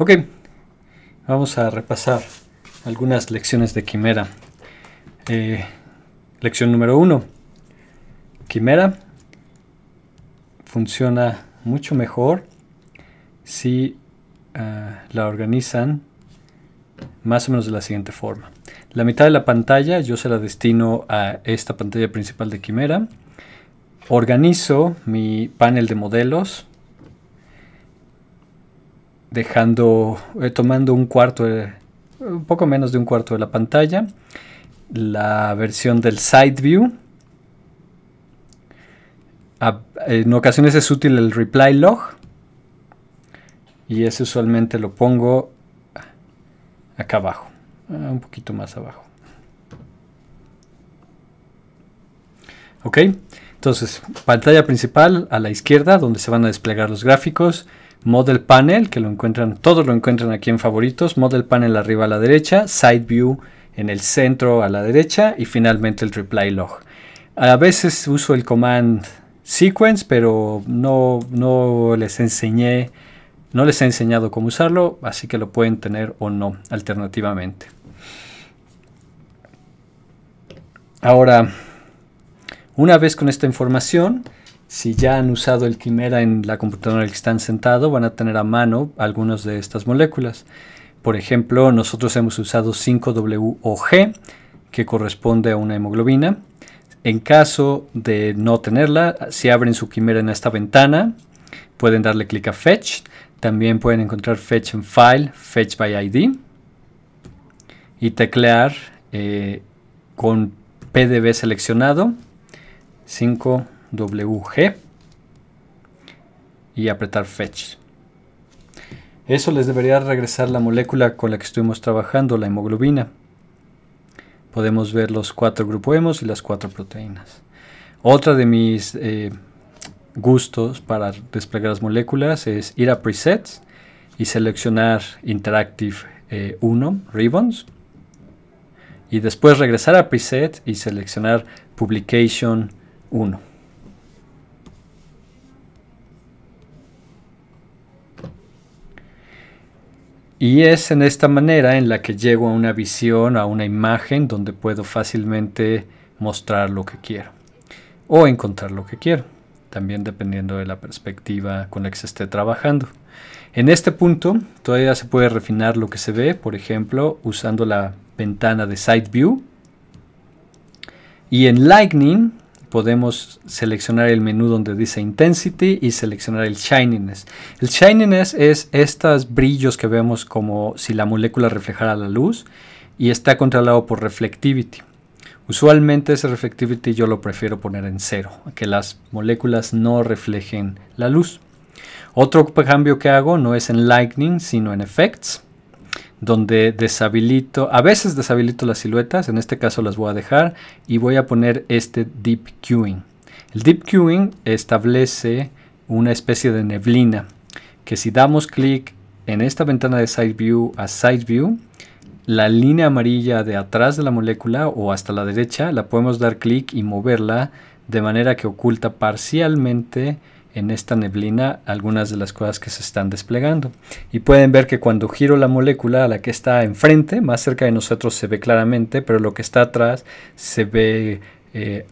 Ok, vamos a repasar algunas lecciones de Quimera. Eh, lección número uno. Quimera funciona mucho mejor si ah, la organizan más o menos de la siguiente forma. La mitad de la pantalla yo se la destino a esta pantalla principal de Quimera. Organizo mi panel de modelos dejando, eh, tomando un cuarto, un eh, poco menos de un cuarto de la pantalla, la versión del side view. en ocasiones es útil el reply log y ese usualmente lo pongo acá abajo, eh, un poquito más abajo. Ok, entonces pantalla principal a la izquierda donde se van a desplegar los gráficos, Model Panel, que lo encuentran, todos lo encuentran aquí en favoritos, Model Panel arriba a la derecha, Side View en el centro a la derecha y finalmente el Reply Log. A veces uso el command sequence, pero no, no les enseñé, no les he enseñado cómo usarlo, así que lo pueden tener o no alternativamente. Ahora, una vez con esta información, si ya han usado el quimera en la computadora en la que están sentado, van a tener a mano algunas de estas moléculas. Por ejemplo, nosotros hemos usado 5WOG, que corresponde a una hemoglobina. En caso de no tenerla, si abren su quimera en esta ventana, pueden darle clic a Fetch. También pueden encontrar Fetch en File, Fetch by ID y teclear eh, con PDB seleccionado 5 WG y apretar Fetch. Eso les debería regresar la molécula con la que estuvimos trabajando, la hemoglobina. Podemos ver los cuatro hemos y las cuatro proteínas. Otra de mis eh, gustos para desplegar las moléculas es ir a Presets y seleccionar Interactive 1, eh, Ribbons. Y después regresar a Preset y seleccionar Publication 1. Y es en esta manera en la que llego a una visión, a una imagen donde puedo fácilmente mostrar lo que quiero o encontrar lo que quiero, también dependiendo de la perspectiva con la que se esté trabajando. En este punto todavía se puede refinar lo que se ve, por ejemplo, usando la ventana de Side View. Y en Lightning podemos seleccionar el menú donde dice Intensity y seleccionar el Shininess. El Shininess es estos brillos que vemos como si la molécula reflejara la luz y está controlado por Reflectivity. Usualmente ese Reflectivity yo lo prefiero poner en cero, que las moléculas no reflejen la luz. Otro cambio que hago no es en Lightning, sino en Effects donde deshabilito, a veces deshabilito las siluetas, en este caso las voy a dejar y voy a poner este deep queuing. El deep queuing establece una especie de neblina que si damos clic en esta ventana de side view a side view, la línea amarilla de atrás de la molécula o hasta la derecha la podemos dar clic y moverla de manera que oculta parcialmente en esta neblina algunas de las cosas que se están desplegando. Y pueden ver que cuando giro la molécula, a la que está enfrente, más cerca de nosotros se ve claramente, pero lo que está atrás se ve eh,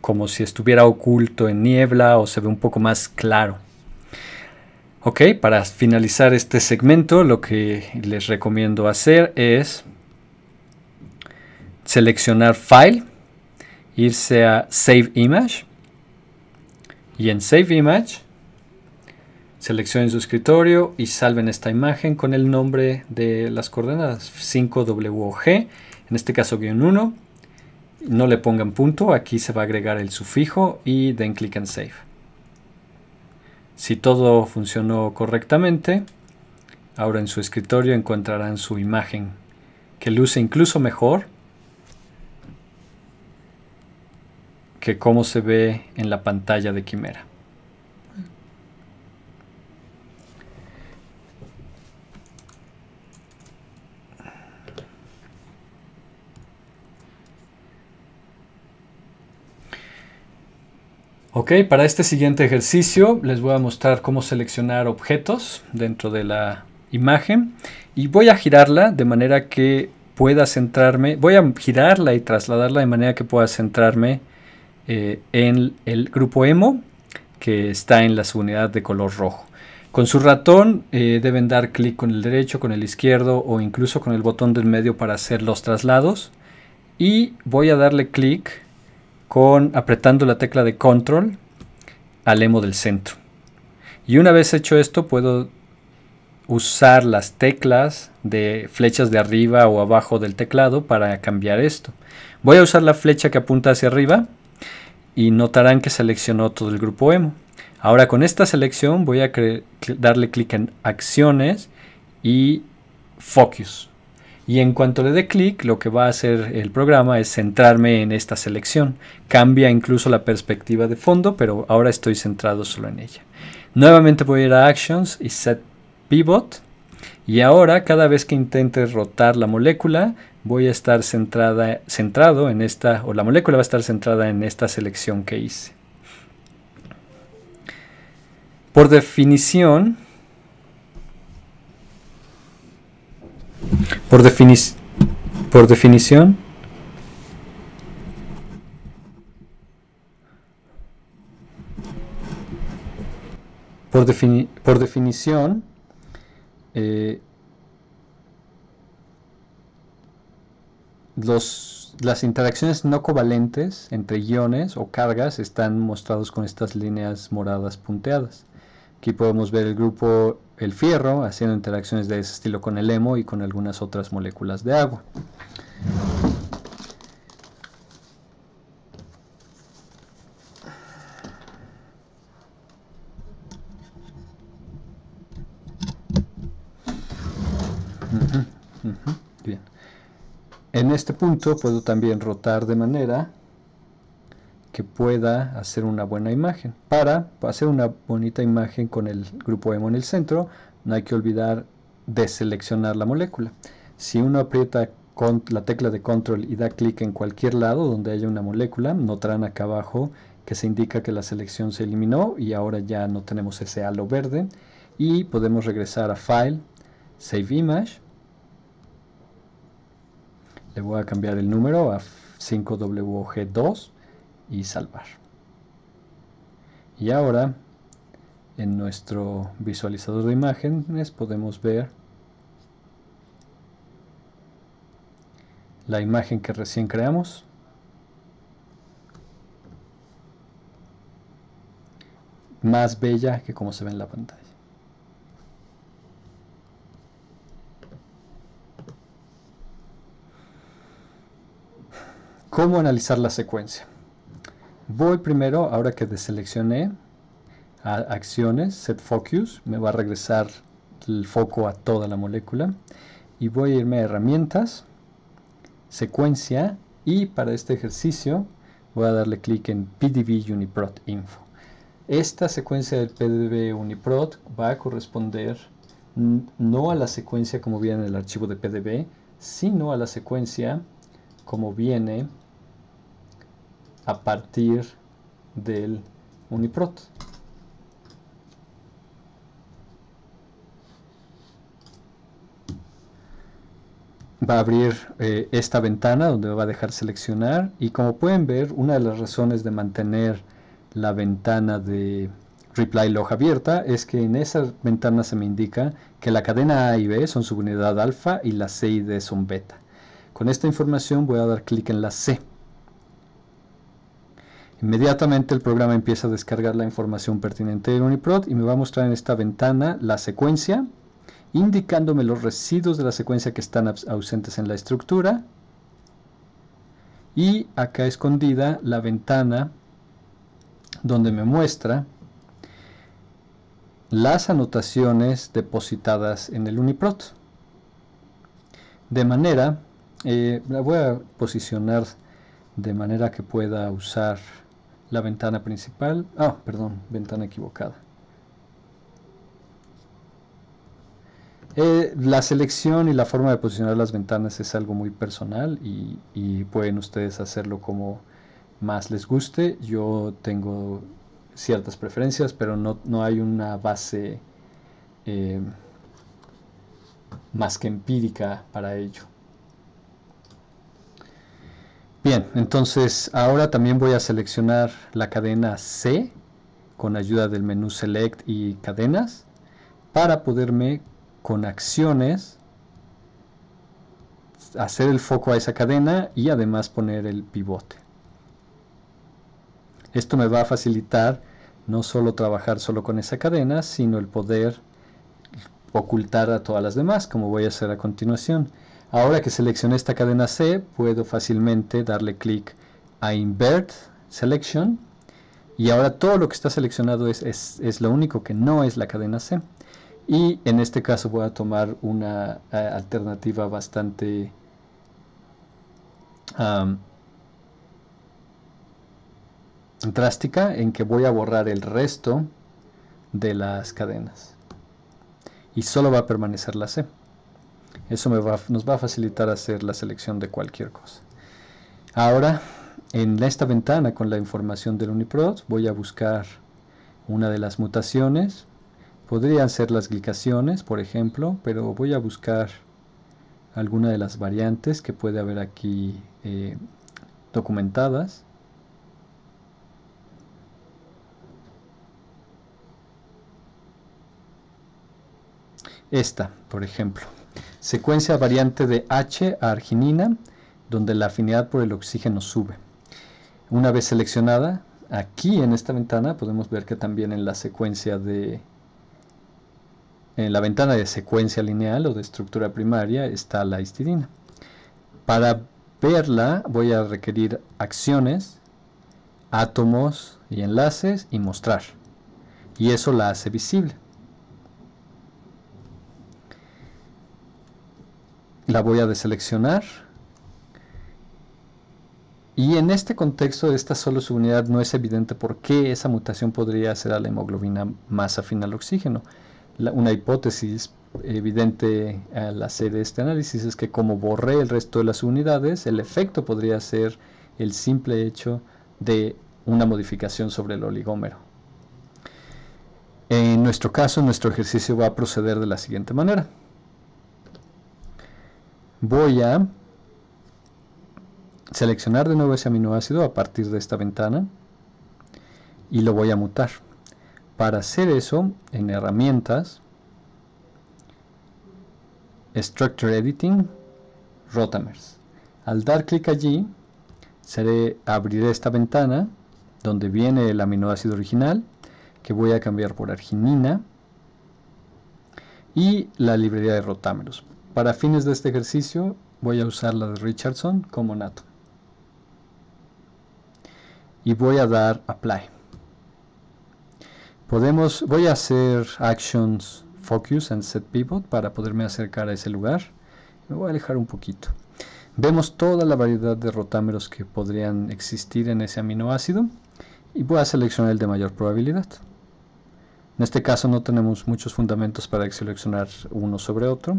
como si estuviera oculto en niebla o se ve un poco más claro. Ok, para finalizar este segmento lo que les recomiendo hacer es seleccionar File, irse a Save Image y en Save Image, seleccionen su escritorio y salven esta imagen con el nombre de las coordenadas 5WG, en este caso guión 1. No le pongan punto, aquí se va a agregar el sufijo y den clic en Save. Si todo funcionó correctamente, ahora en su escritorio encontrarán su imagen, que luce incluso mejor que cómo se ve en la pantalla de Quimera. Ok, para este siguiente ejercicio les voy a mostrar cómo seleccionar objetos dentro de la imagen y voy a girarla de manera que pueda centrarme, voy a girarla y trasladarla de manera que pueda centrarme eh, en el grupo emo que está en la subunidad de color rojo. Con su ratón eh, deben dar clic con el derecho, con el izquierdo o incluso con el botón del medio para hacer los traslados. Y voy a darle clic con apretando la tecla de control al emo del centro. Y una vez hecho esto puedo usar las teclas de flechas de arriba o abajo del teclado para cambiar esto. Voy a usar la flecha que apunta hacia arriba y notarán que seleccionó todo el grupo emo. Ahora con esta selección voy a darle clic en acciones y focus. Y en cuanto le dé clic, lo que va a hacer el programa es centrarme en esta selección. Cambia incluso la perspectiva de fondo, pero ahora estoy centrado solo en ella. Nuevamente voy a ir a Actions y Set Pivot. Y ahora, cada vez que intente rotar la molécula, voy a estar centrada, centrado en esta, o la molécula va a estar centrada en esta selección que hice. Por definición, por, defini por definición, por, por definición, eh, las interacciones no covalentes entre iones o cargas están mostrados con estas líneas moradas punteadas. Aquí podemos ver el grupo el fierro haciendo interacciones de ese estilo con el hemo y con algunas otras moléculas de agua. En este punto puedo también rotar de manera que pueda hacer una buena imagen. Para hacer una bonita imagen con el grupo emo en el centro, no hay que olvidar deseleccionar la molécula. Si uno aprieta con la tecla de control y da clic en cualquier lado donde haya una molécula, notarán acá abajo que se indica que la selección se eliminó y ahora ya no tenemos ese halo verde. Y podemos regresar a File, Save Image le voy a cambiar el número a 5WG2 y salvar. Y ahora en nuestro visualizador de imágenes podemos ver la imagen que recién creamos. Más bella que como se ve en la pantalla. ¿Cómo analizar la secuencia? Voy primero, ahora que deseleccioné, a acciones, set focus, me va a regresar el foco a toda la molécula. Y voy a irme a herramientas, secuencia, y para este ejercicio voy a darle clic en PDB Uniprot Info. Esta secuencia del PDB Uniprot va a corresponder no a la secuencia como viene en el archivo de PDB, sino a la secuencia como viene a partir del Uniprot. va a abrir eh, esta ventana donde va a dejar seleccionar y como pueden ver una de las razones de mantener la ventana de reply log abierta es que en esa ventana se me indica que la cadena A y B son subunidad alfa y la C y D son beta. Con esta información voy a dar clic en la C. Inmediatamente el programa empieza a descargar la información pertinente del UniProt y me va a mostrar en esta ventana la secuencia, indicándome los residuos de la secuencia que están ausentes en la estructura. Y acá escondida la ventana donde me muestra las anotaciones depositadas en el UniProt. De manera, eh, la voy a posicionar de manera que pueda usar la ventana principal. Ah, perdón, ventana equivocada. Eh, la selección y la forma de posicionar las ventanas es algo muy personal y, pueden ustedes hacerlo como más les guste. Yo tengo ciertas preferencias, pero no, hay una base eh, más que empírica para ello. Bien, entonces ahora también voy a seleccionar la cadena C con ayuda del menú Select y Cadenas para poderme con acciones hacer el foco a esa cadena y además poner el pivote. Esto me va a facilitar no solo trabajar solo con esa cadena, sino el poder ocultar a todas las demás, como voy a hacer a continuación. Ahora que seleccioné esta cadena C, puedo fácilmente darle clic a Invert Selection y ahora todo lo que está seleccionado es, es, lo único que no es la cadena C. Y en este caso voy a tomar una eh, alternativa bastante... drástica en que voy a borrar el resto de las cadenas y solo va a permanecer la C. Eso nos va a facilitar hacer la selección de cualquier cosa. Ahora, en esta ventana con la información del UniProt, voy a buscar una de las mutaciones. Podrían ser las glicaciones, por ejemplo, pero voy a buscar alguna de las variantes que puede haber aquí eh, documentadas. Esta, por ejemplo. Secuencia variante de H a arginina, donde la afinidad por el oxígeno sube. Una vez seleccionada, aquí en esta ventana podemos ver que también en la secuencia de en la ventana de secuencia lineal o de estructura primaria está la histidina. Para verla voy a requerir acciones, átomos y enlaces y mostrar. Y eso la hace visible. la voy a deseleccionar. Y en este contexto de esta solo subunidad no es evidente por qué esa mutación podría hacer a la hemoglobina más afín al oxígeno. una hipótesis evidente al hacer este análisis es que como borré el resto de las unidades, el efecto podría ser el simple hecho de una modificación sobre el oligómero. En nuestro caso, nuestro ejercicio va a proceder de la siguiente manera voy a seleccionar de nuevo ese aminoácido a partir de esta ventana y lo voy a mutar. Para hacer eso, en herramientas, Structure Editing, Rotamers. Al dar clic allí, abriré esta ventana donde viene el aminoácido original, que voy a cambiar por arginina, y la librería de rotámeros. Para fines de este ejercicio voy a usar la de Richardson como nato. Y voy a dar apply. Podemos, voy a hacer actions focus and set pivot para poderme acercar a ese lugar. Me voy a alejar un poquito. Vemos toda la variedad de rotámeros que podrían existir en ese aminoácido y voy a seleccionar el de mayor probabilidad. En este caso no tenemos muchos fundamentos para seleccionar uno sobre otro,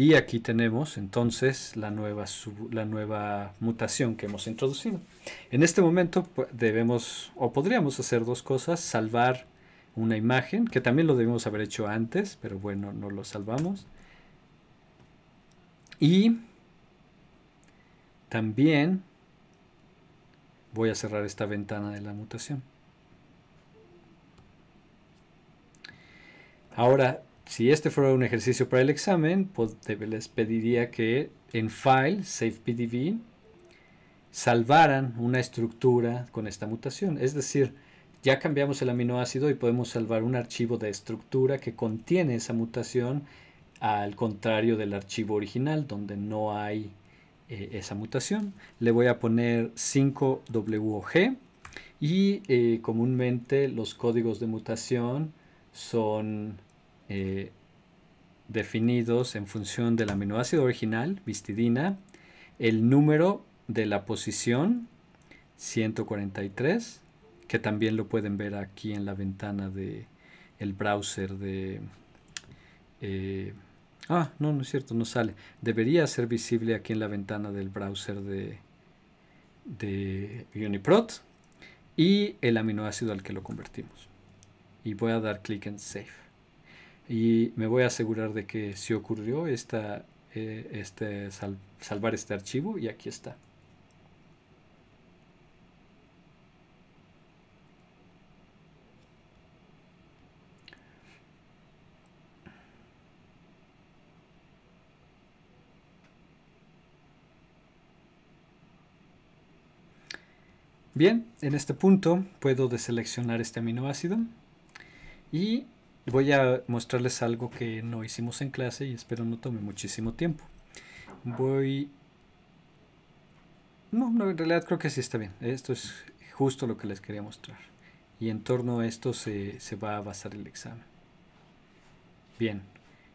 Y aquí tenemos entonces la nueva, la nueva mutación que hemos introducido. En este momento debemos o podríamos hacer dos cosas, salvar una imagen, que también lo debemos haber hecho antes, pero bueno, no lo salvamos. Y también voy a cerrar esta ventana de la mutación. Ahora, si este fuera un ejercicio para el examen, pues, les pediría que en File, Save pdb salvaran una estructura con esta mutación. Es decir, ya cambiamos el aminoácido y podemos salvar un archivo de estructura que contiene esa mutación, al contrario del archivo original, donde no hay eh, esa mutación. Le voy a poner 5 wog y eh, comúnmente los códigos de mutación son eh, definidos en función del aminoácido original, vistidina el número de la posición 143, que también lo pueden ver aquí en la ventana de el browser de eh, ah no no es cierto no sale debería ser visible aquí en la ventana del browser de de UniProt y el aminoácido al que lo convertimos y voy a dar clic en save y me voy a asegurar de que si ocurrió esta, eh, este, salvar este archivo y aquí está. Bien, en este punto puedo deseleccionar este aminoácido y voy a mostrarles algo que no hicimos en clase y espero no tome muchísimo tiempo. Voy... No, no, en realidad creo que sí está bien. Esto es justo lo que les quería mostrar. Y en torno a esto se, se va a basar el examen. Bien,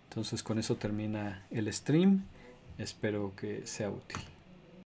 entonces con eso termina el stream. Espero que sea útil.